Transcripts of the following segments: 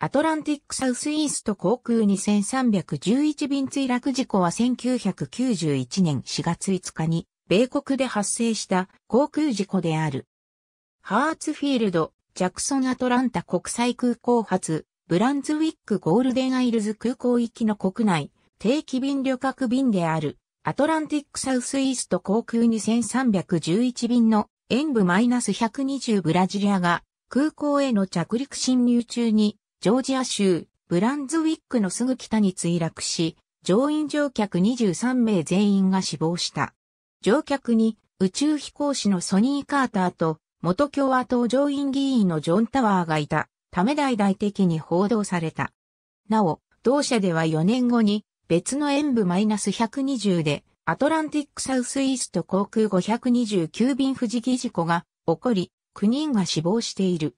アトランティックサウスイースト航空2311便墜落事故は1991年4月5日に米国で発生した航空事故である。ハーツフィールド、ジャクソンアトランタ国際空港発、ブランズウィックゴールデンアイルズ空港行きの国内、定期便旅客便である、アトランティックサウスイースト航空2311便の演部 -120 ブラジリアが空港への着陸侵入中にジョージア州、ブランズウィックのすぐ北に墜落し、乗員乗客23名全員が死亡した。乗客に宇宙飛行士のソニー・カーターと元共和党上院議員のジョン・タワーがいたため大々的に報道された。なお、同社では4年後に別の演武マイナス120でアトランティックサウスイースト航空529便不時事故が起こり、9人が死亡している。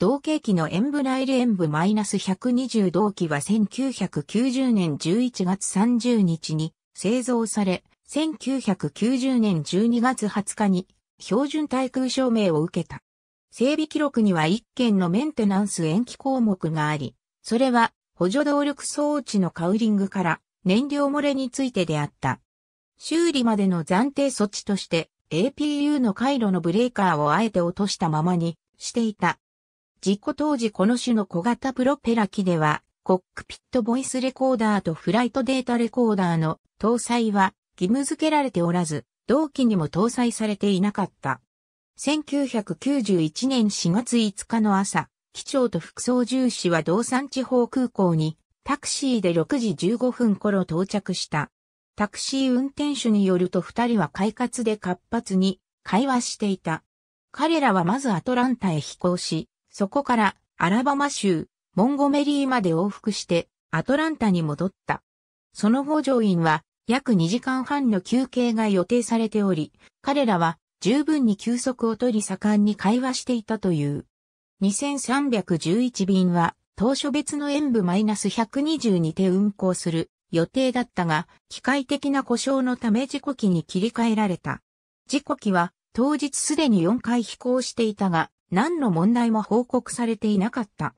同系機のエンブライルエンブ -120 同機は1990年11月30日に製造され、1990年12月20日に標準対空証明を受けた。整備記録には1件のメンテナンス延期項目があり、それは補助動力装置のカウリングから燃料漏れについてであった。修理までの暫定措置として APU の回路のブレーカーをあえて落としたままにしていた。事故当時この種の小型プロペラ機では、コックピットボイスレコーダーとフライトデータレコーダーの搭載は義務付けられておらず、同期にも搭載されていなかった。1991年4月5日の朝、機長と副操縦士は道産地方空港にタクシーで6時15分頃到着した。タクシー運転手によると二人は快活で活発に会話していた。彼らはまずアトランタへ飛行し、そこから、アラバマ州、モンゴメリーまで往復して、アトランタに戻った。その後上院は、約2時間半の休憩が予定されており、彼らは十分に休息を取り盛んに会話していたという。2311便は当初別の演部 -120 にて運行する予定だったが、機械的な故障のため事故機に切り替えられた。事故機は当日すでに4回飛行していたが、何の問題も報告されていなかった。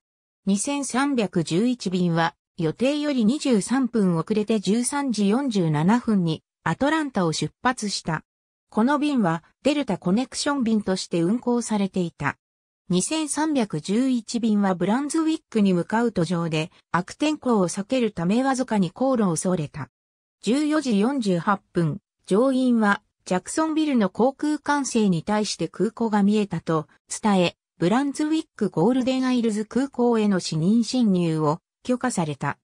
2311便は予定より23分遅れて13時47分にアトランタを出発した。この便はデルタコネクション便として運行されていた。2311便はブランズウィックに向かう途上で悪天候を避けるためわずかに航路を逸れた。14時48分、乗員はジャクソンビルの航空管制に対して空港が見えたと伝え、ブランズウィックゴールデンアイルズ空港への死認侵入を許可された。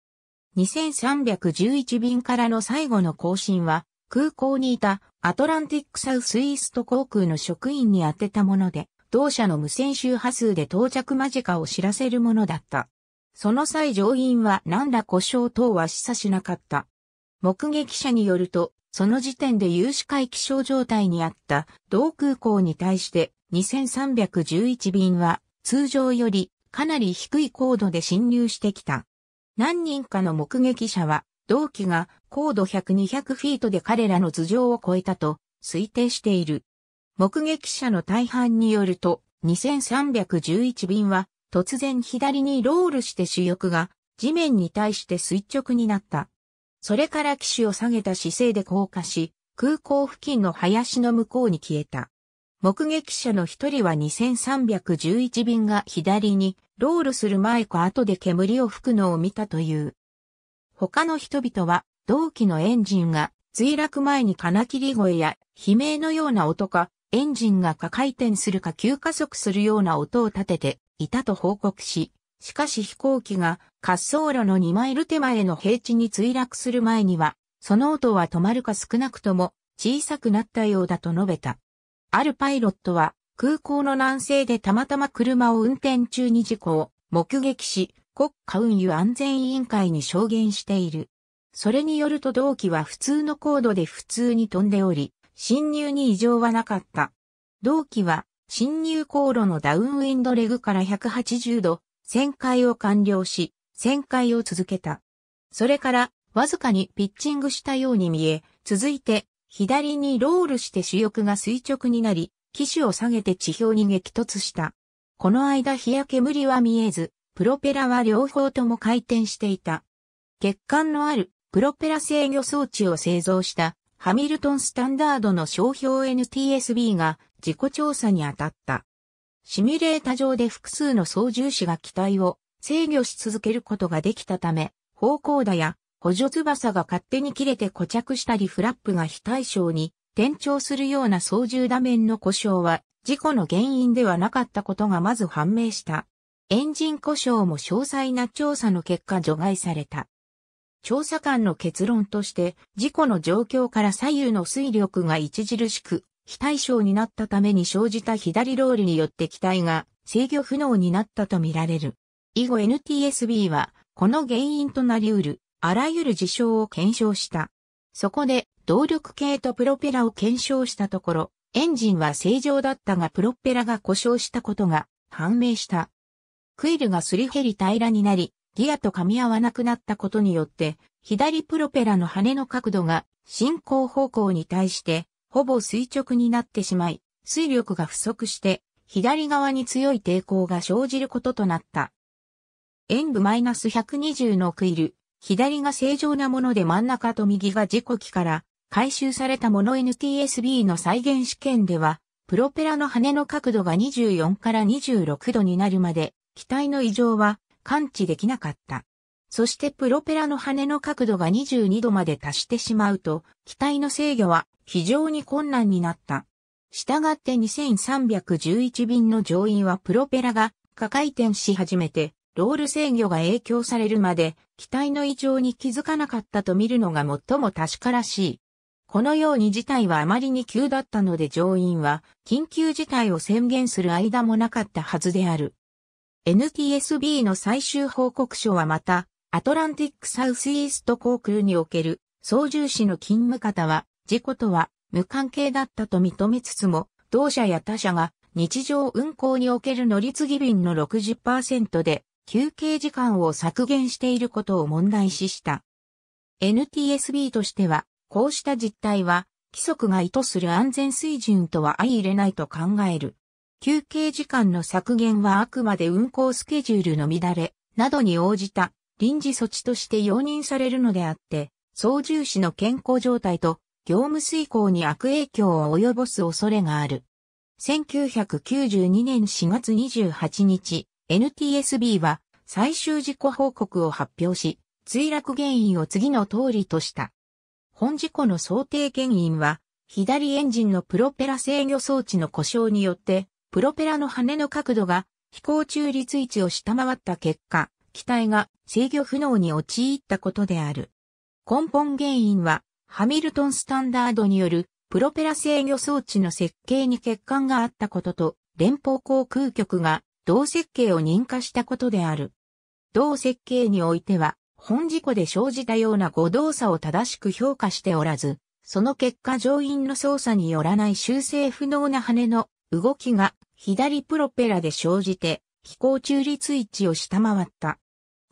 2311便からの最後の更新は、空港にいたアトランティックサウスイースト航空の職員に当てたもので、同社の無線周波数で到着間近を知らせるものだった。その際乗員は何ら故障等は示唆しなかった。目撃者によると、その時点で有志会気象状態にあった同空港に対して2311便は通常よりかなり低い高度で侵入してきた。何人かの目撃者は同機が高度100、200フィートで彼らの頭上を超えたと推定している。目撃者の大半によると2311便は突然左にロールして主翼が地面に対して垂直になった。それから機種を下げた姿勢で降下し、空港付近の林の向こうに消えた。目撃者の一人は2311便が左にロールする前か後で煙を吹くのを見たという。他の人々は同期のエンジンが墜落前に金切り声や悲鳴のような音か、エンジンが過回転するか急加速するような音を立てていたと報告し、しかし飛行機が滑走路の2マイル手前の平地に墜落する前には、その音は止まるか少なくとも小さくなったようだと述べた。あるパイロットは空港の南西でたまたま車を運転中に事故を目撃し、国家運輸安全委員会に証言している。それによると同機は普通の高度で普通に飛んでおり、侵入に異常はなかった。同機は侵入航路のダウンウィンドレグから180度旋回を完了し、旋回を続けた。それから、わずかにピッチングしたように見え、続いて、左にロールして主翼が垂直になり、機種を下げて地表に激突した。この間日焼け煙は見えず、プロペラは両方とも回転していた。欠陥のあるプロペラ制御装置を製造したハミルトンスタンダードの商標 NTSB が自己調査に当たった。シミュレータ上で複数の操縦士が機体を制御し続けることができたため、方向打や補助翼が勝手に切れて固着したりフラップが非対称に転調するような操縦打面の故障は事故の原因ではなかったことがまず判明した。エンジン故障も詳細な調査の結果除外された。調査官の結論として事故の状況から左右の推力が著しく非対称になったために生じた左ロールによって機体が制御不能になったとみられる。以後 NTSB は、この原因となり得る、あらゆる事象を検証した。そこで、動力系とプロペラを検証したところ、エンジンは正常だったがプロペラが故障したことが判明した。クイルがすり減り平らになり、ギアと噛み合わなくなったことによって、左プロペラの羽の角度が進行方向に対してほぼ垂直になってしまい、水力が不足して、左側に強い抵抗が生じることとなった。塩部 -120 のクイル、左が正常なもので真ん中と右が自己機から回収されたもの NTSB の再現試験では、プロペラの羽の角度が24から26度になるまで、機体の異常は感知できなかった。そしてプロペラの羽の角度が22度まで達してしまうと、機体の制御は非常に困難になった。したがって2311便の乗員はプロペラが下回転し始めて、ロール制御が影響されるまで、機体の異常に気づかなかったと見るのが最も確からしい。このように事態はあまりに急だったので乗員は緊急事態を宣言する間もなかったはずである。NTSB の最終報告書はまた、アトランティックサウスイースト航空における操縦士の勤務方は事故とは無関係だったと認めつつも、同社や他社が日常運行における乗り継ぎ便の60%で休憩時間を削減していることを問題視した。NTSB としては、こうした実態は、規則が意図する安全水準とは相入れないと考える。休憩時間の削減はあくまで運行スケジュールの乱れなどに応じた臨時措置として容認されるのであって、操縦士の健康状態と業務遂行に悪影響を及ぼす恐れがある。1992年4月28日、NTSB は最終事故報告を発表し、墜落原因を次の通りとした。本事故の想定原因は、左エンジンのプロペラ制御装置の故障によって、プロペラの羽の角度が飛行中立位置を下回った結果、機体が制御不能に陥ったことである。根本原因はハミルトンスタンダードによるプロペラ制御装置の設計に欠陥があったことと、連邦航空局が同設計を認可したことである。同設計においては、本事故で生じたような誤動作を正しく評価しておらず、その結果乗員の操作によらない修正不能な羽の動きが左プロペラで生じて飛行中立位置を下回った。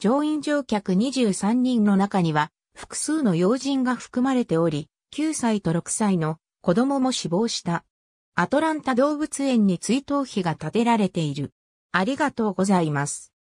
乗員乗客23人の中には複数の要人が含まれており、9歳と6歳の子供も死亡した。アトランタ動物園に追悼碑が建てられている。ありがとうございます。